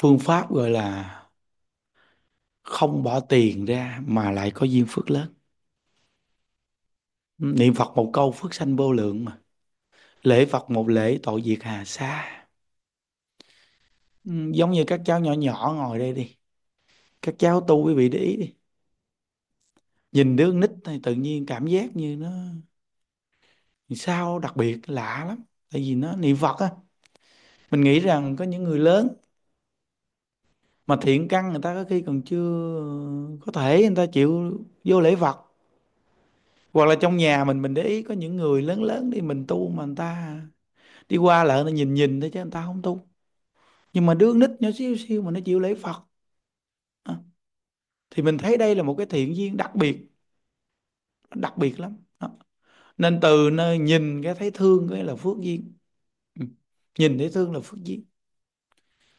phương pháp gọi là không bỏ tiền ra mà lại có duyên phước lớn niệm phật một câu phước sanh vô lượng mà lễ phật một lễ tội diệt hà sa ừ, giống như các cháu nhỏ nhỏ ngồi đây đi các cháu tu quý vị để ý đi nhìn đứa nít này tự nhiên cảm giác như nó sao đặc biệt lạ lắm tại vì nó niệm phật á mình nghĩ rằng có những người lớn mà thiện căn người ta có khi còn chưa có thể người ta chịu vô lễ phật hoặc là trong nhà mình mình để ý có những người lớn lớn đi mình tu mà người ta đi qua lại nó nhìn nhìn thôi chứ người ta không tu nhưng mà đứa nít nhỏ xíu xíu mà nó chịu lễ Phật à, thì mình thấy đây là một cái thiện duyên đặc biệt đặc biệt lắm à. nên từ nơi nhìn cái thấy thương cái là phước duyên ừ, nhìn thấy thương là phước duyên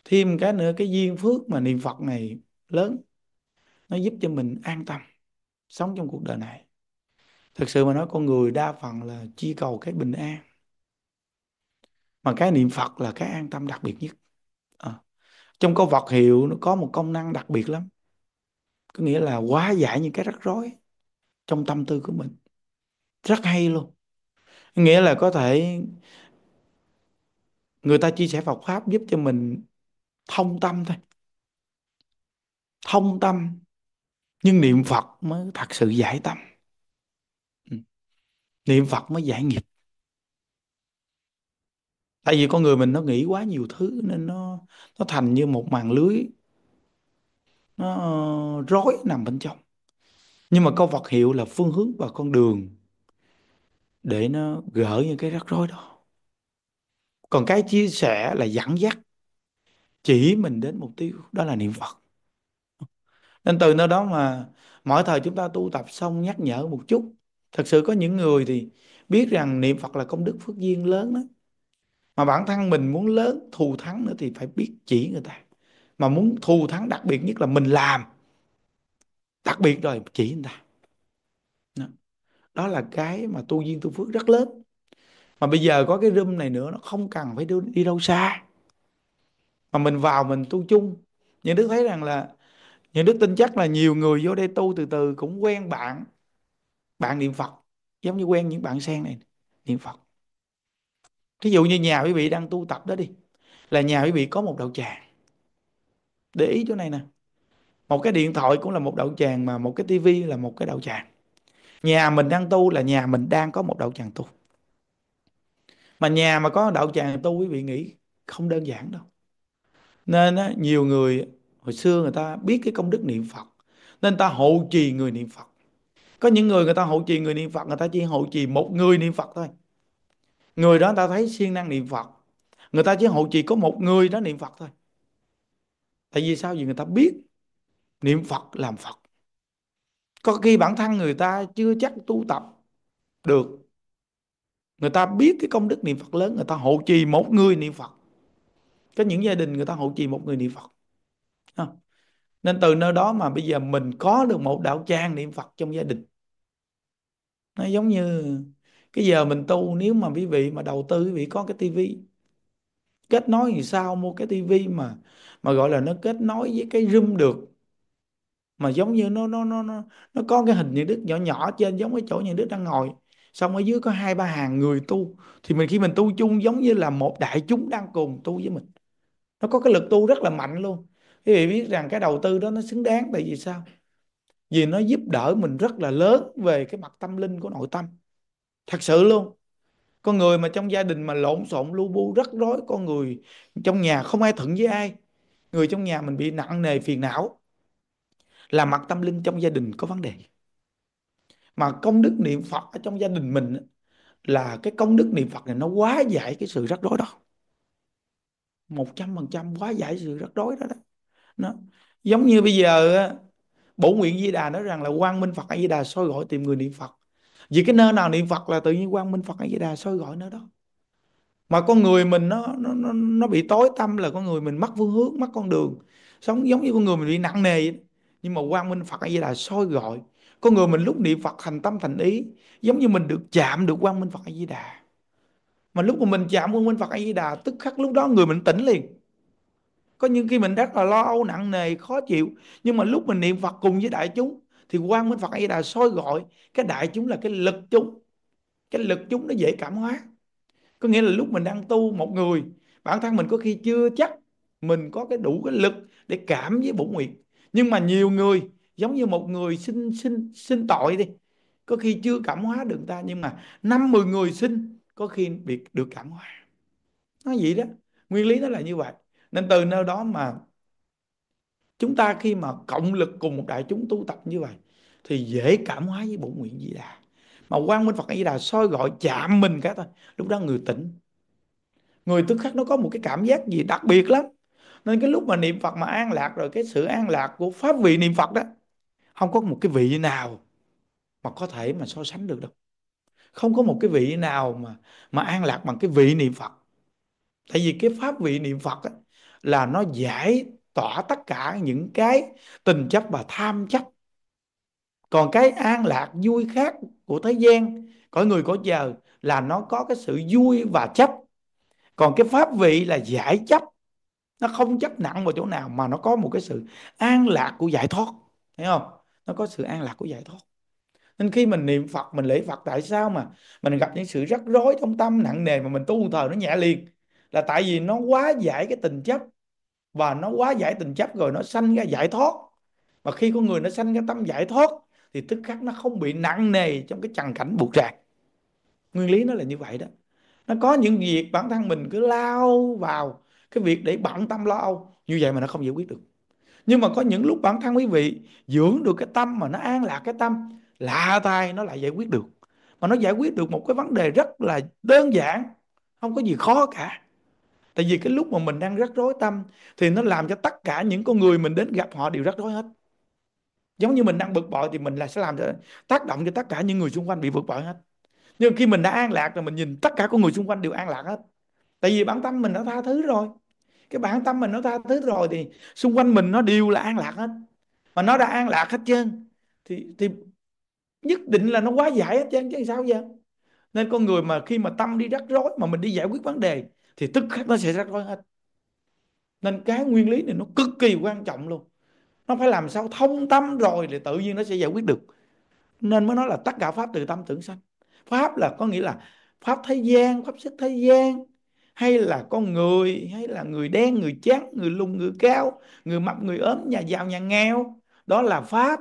thêm cái nữa cái duyên phước mà niệm Phật này lớn nó giúp cho mình an tâm sống trong cuộc đời này thực sự mà nói con người đa phần là chi cầu cái bình an mà cái niệm Phật là cái an tâm đặc biệt nhất à. trong câu vật hiệu nó có một công năng đặc biệt lắm có nghĩa là hóa giải những cái rắc rối trong tâm tư của mình rất hay luôn nghĩa là có thể người ta chia sẻ Phật pháp giúp cho mình thông tâm thôi thông tâm nhưng niệm phật mới thật sự giải tâm ừ. niệm phật mới giải nghiệp tại vì con người mình nó nghĩ quá nhiều thứ nên nó nó thành như một màn lưới nó ờ, rối nằm bên trong nhưng mà câu Phật hiệu là phương hướng và con đường để nó gỡ những cái rắc rối đó còn cái chia sẻ là dẫn dắt chỉ mình đến mục tiêu đó là niệm Phật nên từ nơi đó mà mỗi thời chúng ta tu tập xong nhắc nhở một chút thật sự có những người thì biết rằng niệm Phật là công đức phước duyên lớn đó mà bản thân mình muốn lớn thù thắng nữa thì phải biết chỉ người ta mà muốn thù thắng đặc biệt nhất là mình làm đặc biệt rồi chỉ người ta đó. đó là cái mà tu duyên tu phước rất lớn mà bây giờ có cái room này nữa nó không cần phải đi đâu xa mà mình vào mình tu chung nhưng đức thấy rằng là những đức tin chắc là nhiều người vô đây tu từ từ cũng quen bạn bạn niệm phật giống như quen những bạn sen này niệm phật thí dụ như nhà quý vị đang tu tập đó đi là nhà quý vị có một đậu tràng để ý chỗ này nè một cái điện thoại cũng là một đậu tràng mà một cái tivi là một cái đậu tràng nhà mình đang tu là nhà mình đang có một đậu tràng tu mà nhà mà có đậu tràng tu quý vị nghĩ không đơn giản đâu nên á, nhiều người hồi xưa người ta biết cái công đức niệm phật nên ta hộ trì người niệm phật có những người người ta hộ trì người niệm phật người ta chỉ hộ trì một người niệm phật thôi người đó người ta thấy siêng năng niệm phật người ta chỉ hộ trì có một người đó niệm phật thôi tại vì sao vì người ta biết niệm phật làm phật có khi bản thân người ta chưa chắc tu tập được người ta biết cái công đức niệm phật lớn người ta hộ trì một người niệm phật có những gia đình người ta hộ trì một người niệm phật à. nên từ nơi đó mà bây giờ mình có được một đạo trang niệm phật trong gia đình nó giống như cái giờ mình tu nếu mà quý vị mà đầu tư quý vị có cái tivi kết nối thì sao mua cái tivi mà mà gọi là nó kết nối với cái room được mà giống như nó nó nó nó nó có cái hình như đức nhỏ nhỏ trên giống cái chỗ như đức đang ngồi xong ở dưới có hai ba hàng người tu thì mình khi mình tu chung giống như là một đại chúng đang cùng tu với mình nó có cái lực tu rất là mạnh luôn quý vị biết rằng cái đầu tư đó nó xứng đáng tại vì sao vì nó giúp đỡ mình rất là lớn về cái mặt tâm linh của nội tâm thật sự luôn con người mà trong gia đình mà lộn xộn lu bu rất rối con người trong nhà không ai thuận với ai người trong nhà mình bị nặng nề phiền não là mặt tâm linh trong gia đình có vấn đề mà công đức niệm phật ở trong gia đình mình là cái công đức niệm phật này nó quá giải cái sự rắc rối đó một trăm phần trăm quá giải sự rắc rối đó đó nó giống như bây giờ bổ nguyện di đà nói rằng là quang minh phật a di đà soi gọi tìm người niệm phật vì cái nơi nào niệm phật là tự nhiên quang minh phật a di đà soi gọi nơi đó mà con người mình nó nó nó, nó bị tối tâm là con người mình mất phương hướng mất con đường sống giống như con người mình bị nặng nề nhưng mà quang minh phật a di đà soi gọi con người mình lúc niệm phật thành tâm thành ý giống như mình được chạm được quang minh phật a di đà mà lúc mà mình chạm quân minh Phật A Di Đà tức khắc lúc đó người mình tỉnh liền có những khi mình rất là lo âu nặng nề khó chịu nhưng mà lúc mình niệm Phật cùng với đại chúng thì quan minh Phật A Di Đà soi gọi cái đại chúng là cái lực chúng cái lực chúng nó dễ cảm hóa có nghĩa là lúc mình đang tu một người bản thân mình có khi chưa chắc mình có cái đủ cái lực để cảm với bổn nguyện nhưng mà nhiều người giống như một người xin xin xin tội đi có khi chưa cảm hóa được ta nhưng mà năm mười người xin có khi bị được cảm hóa nó vậy đó nguyên lý nó là như vậy nên từ nơi đó mà chúng ta khi mà cộng lực cùng một đại chúng tu tập như vậy thì dễ cảm hóa với bổ nguyện di đà mà quan minh phật di đà soi gọi chạm mình cái thôi lúc đó người tỉnh người tức khắc nó có một cái cảm giác gì đặc biệt lắm nên cái lúc mà niệm phật mà an lạc rồi cái sự an lạc của pháp vị niệm phật đó không có một cái vị nào mà có thể mà so sánh được đâu không có một cái vị nào mà mà an lạc bằng cái vị niệm Phật tại vì cái pháp vị niệm Phật ấy, là nó giải tỏa tất cả những cái tình chấp và tham chấp còn cái an lạc vui khác của thế gian cõi người cõi giờ là nó có cái sự vui và chấp còn cái pháp vị là giải chấp nó không chấp nặng vào chỗ nào mà nó có một cái sự an lạc của giải thoát thấy không nó có sự an lạc của giải thoát nên khi mình niệm Phật mình lễ Phật tại sao mà mình gặp những sự rắc rối trong tâm nặng nề mà mình tu thờ nó nhẹ liền là tại vì nó quá giải cái tình chấp và nó quá giải tình chấp rồi nó sanh ra giải thoát mà khi con người nó sanh ra tâm giải thoát thì tức khắc nó không bị nặng nề trong cái trần cảnh buộc ràng nguyên lý nó là như vậy đó nó có những việc bản thân mình cứ lao vào cái việc để bận tâm lo âu như vậy mà nó không giải quyết được nhưng mà có những lúc bản thân quý vị dưỡng được cái tâm mà nó an lạc cái tâm lạ tai nó lại giải quyết được mà nó giải quyết được một cái vấn đề rất là đơn giản không có gì khó cả tại vì cái lúc mà mình đang rất rối tâm thì nó làm cho tất cả những con người mình đến gặp họ đều rất rối hết giống như mình đang bực bội thì mình là sẽ làm cho tác động cho tất cả những người xung quanh bị bực bội hết nhưng khi mình đã an lạc rồi mình nhìn tất cả con người xung quanh đều an lạc hết tại vì bản tâm mình đã tha thứ rồi cái bản tâm mình nó tha thứ rồi thì xung quanh mình nó đều là an lạc hết mà nó đã an lạc hết trơn thì thì nhất định là nó quá giải hết trơn chứ sao vậy nên con người mà khi mà tâm đi rắc rối mà mình đi giải quyết vấn đề thì tức khắc nó sẽ rắc rối hết nên cái nguyên lý này nó cực kỳ quan trọng luôn nó phải làm sao thông tâm rồi thì tự nhiên nó sẽ giải quyết được nên mới nói là tất cả pháp từ tâm tưởng sanh pháp là có nghĩa là pháp thế gian pháp sức thế gian hay là con người hay là người đen người trắng người lùn người cao người mập người ốm nhà giàu nhà nghèo đó là pháp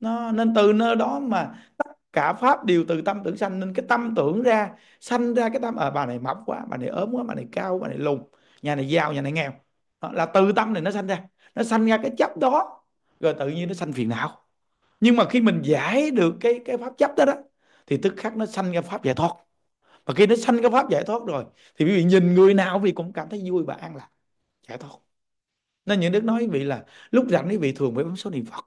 nó nên từ nơi đó mà tất cả pháp đều từ tâm tưởng sanh nên cái tâm tưởng ra sanh ra cái tâm ở ờ, à, bà này mập quá bà này ốm quá bà này cao bà này lùn nhà này giàu nhà này nghèo đó, là từ tâm này nó sanh ra nó sanh ra cái chấp đó rồi tự nhiên nó sanh phiền não nhưng mà khi mình giải được cái cái pháp chấp đó đó thì tức khắc nó sanh ra pháp giải thoát và khi nó sanh cái pháp giải thoát rồi thì quý vị nhìn người nào vì cũng cảm thấy vui và an lạc giải thoát nên những đức nói quý vị là lúc rảnh quý vị thường phải bấm số niệm phật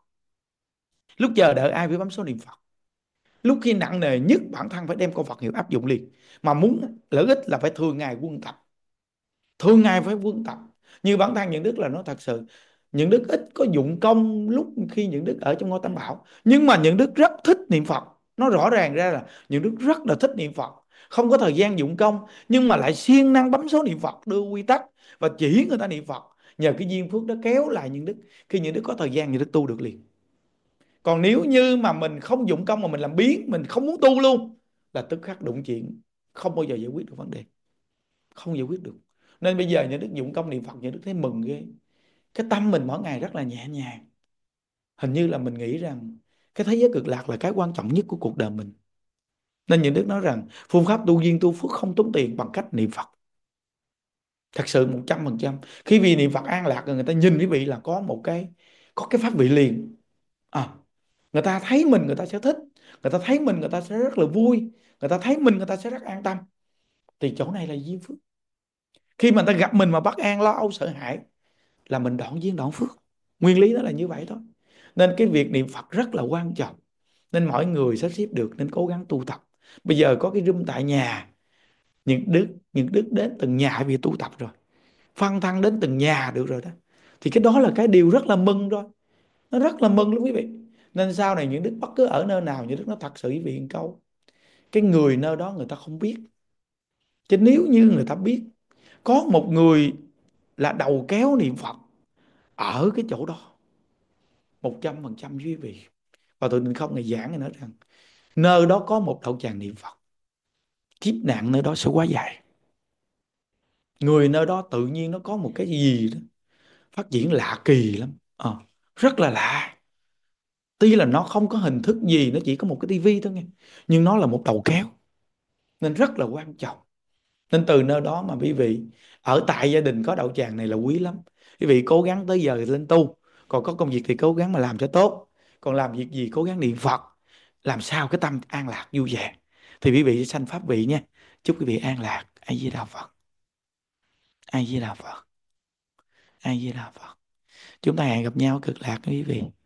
lúc chờ đợi ai phải bấm số niệm phật lúc khi nặng nề nhất bản thân phải đem câu Phật hiệu áp dụng liền mà muốn lợi ích là phải thường ngày quân tập thường ngày phải quân tập như bản thân những đức là nó thật sự những đức ít có dụng công lúc khi những đức ở trong ngôi tam bảo nhưng mà những đức rất thích niệm Phật nó rõ ràng ra là những đức rất là thích niệm Phật không có thời gian dụng công nhưng mà lại siêng năng bấm số niệm Phật đưa quy tắc và chỉ người ta niệm Phật nhờ cái duyên phước đó kéo lại những đức khi những đức có thời gian những đức tu được liền còn nếu như mà mình không dụng công mà mình làm biến mình không muốn tu luôn là tức khắc đụng chuyện không bao giờ giải quyết được vấn đề không giải quyết được nên bây giờ nhà đức dụng công niệm phật nhà đức thấy mừng ghê cái tâm mình mỗi ngày rất là nhẹ nhàng hình như là mình nghĩ rằng cái thế giới cực lạc là cái quan trọng nhất của cuộc đời mình nên những đức nói rằng phương pháp tu duyên tu phước không tốn tiền bằng cách niệm phật thật sự 100% khi vì niệm phật an lạc người ta nhìn quý vị là có một cái có cái pháp vị liền à, người ta thấy mình người ta sẽ thích người ta thấy mình người ta sẽ rất là vui người ta thấy mình người ta sẽ rất an tâm thì chỗ này là duyên phước khi mà người ta gặp mình mà bất an lo âu sợ hãi là mình đoạn duyên đoạn phước nguyên lý nó là như vậy thôi nên cái việc niệm phật rất là quan trọng nên mọi người sắp xếp được nên cố gắng tu tập bây giờ có cái room tại nhà những đức những đức đến từng nhà vì tu tập rồi phân thân đến từng nhà được rồi đó thì cái đó là cái điều rất là mừng rồi nó rất là mừng luôn quý vị nên sau này những đức bất cứ ở nơi nào những đức nó thật sự vì câu cái người nơi đó người ta không biết chứ nếu như người ta biết có một người là đầu kéo niệm phật ở cái chỗ đó một trăm phần trăm quý vị và tụi mình không ngày giảng nói rằng nơi đó có một đạo tràng niệm phật kiếp nạn nơi đó sẽ quá dài người nơi đó tự nhiên nó có một cái gì đó phát triển lạ kỳ lắm à, rất là lạ tuy là nó không có hình thức gì nó chỉ có một cái tivi thôi nghe nhưng nó là một đầu kéo nên rất là quan trọng nên từ nơi đó mà quý vị ở tại gia đình có đậu tràng này là quý lắm quý vị cố gắng tới giờ lên tu còn có công việc thì cố gắng mà làm cho tốt còn làm việc gì cố gắng niệm phật làm sao cái tâm an lạc vui vẻ thì quý vị sanh pháp vị nha chúc quý vị an lạc ai di đà phật ai di đà phật ai di đà phật chúng ta hẹn gặp nhau cực lạc quý vị